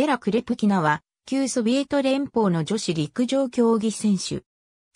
ベラ・クレプキナは、旧ソビエト連邦の女子陸上競技選手。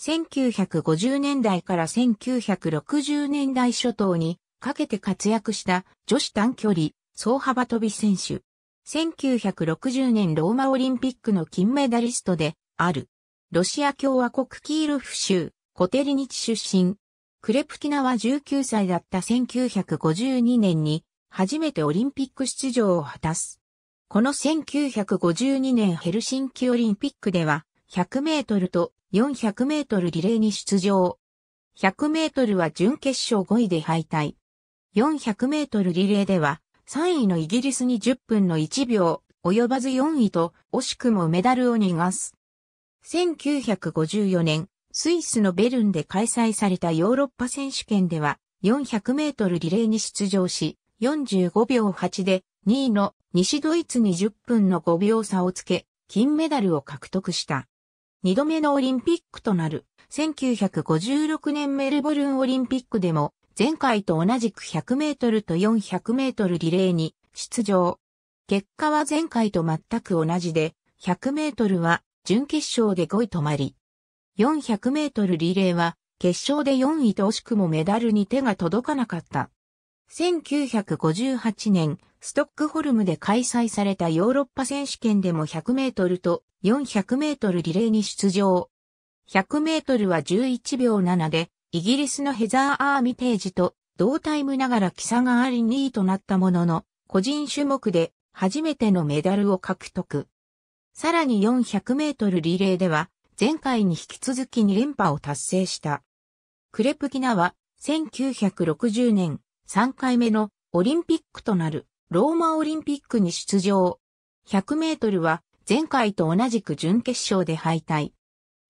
1950年代から1960年代初頭にかけて活躍した女子短距離、総幅跳び選手。1960年ローマオリンピックの金メダリストである。ロシア共和国キールフ州、コテリニチ出身。クレプキナは19歳だった1952年に初めてオリンピック出場を果たす。この1952年ヘルシンキオリンピックでは、100メートルと400メートルリレーに出場。100メートルは準決勝5位で敗退。400メートルリレーでは、3位のイギリスに10分の1秒、及ばず4位と、惜しくもメダルを逃がす。1954年、スイスのベルンで開催されたヨーロッパ選手権では、400メートルリレーに出場し、45秒8で2位の西ドイツに10分の5秒差をつけ、金メダルを獲得した。2度目のオリンピックとなる1956年メルボルンオリンピックでも前回と同じく100メートルと400メートルリレーに出場。結果は前回と全く同じで、100メートルは準決勝で5位止まり、400メートルリレーは決勝で4位と惜しくもメダルに手が届かなかった。1958年、ストックホルムで開催されたヨーロッパ選手権でも100メートルと400メートルリレーに出場。100メートルは11秒7で、イギリスのヘザー・アーミテージと同タイムながら記差があり2位となったものの、個人種目で初めてのメダルを獲得。さらに400メートルリレーでは、前回に引き続き2連覇を達成した。クレプキナは、1960年、3回目のオリンピックとなるローマオリンピックに出場。100メートルは前回と同じく準決勝で敗退。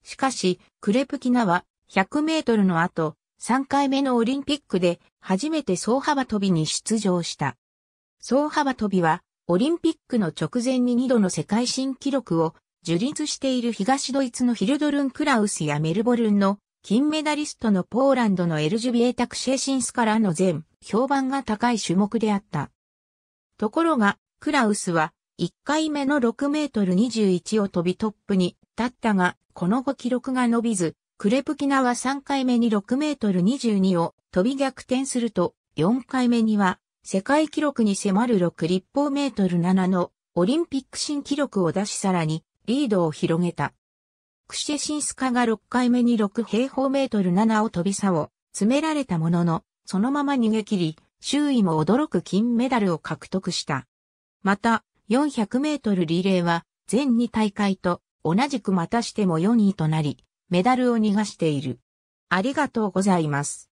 しかし、クレプキナは100メートルの後、3回目のオリンピックで初めて総幅跳びに出場した。総幅跳びは、オリンピックの直前に2度の世界新記録を樹立している東ドイツのヒルドルン・クラウスやメルボルンの金メダリストのポーランドのエルジュビエタ・クシェシンスからの全評判が高い種目であった。ところが、クラウスは1回目の6メートル21を飛びトップに立ったが、この後記録が伸びず、クレプキナは3回目に6メートル22を飛び逆転すると、4回目には世界記録に迫る6立方メートル7のオリンピック新記録を出しさらにリードを広げた。クシェシンスカが6回目に6平方メートル7を飛び差を詰められたものの、そのまま逃げ切り、周囲も驚く金メダルを獲得した。また、400メートルリレーは、全2大会と同じくまたしても4位となり、メダルを逃がしている。ありがとうございます。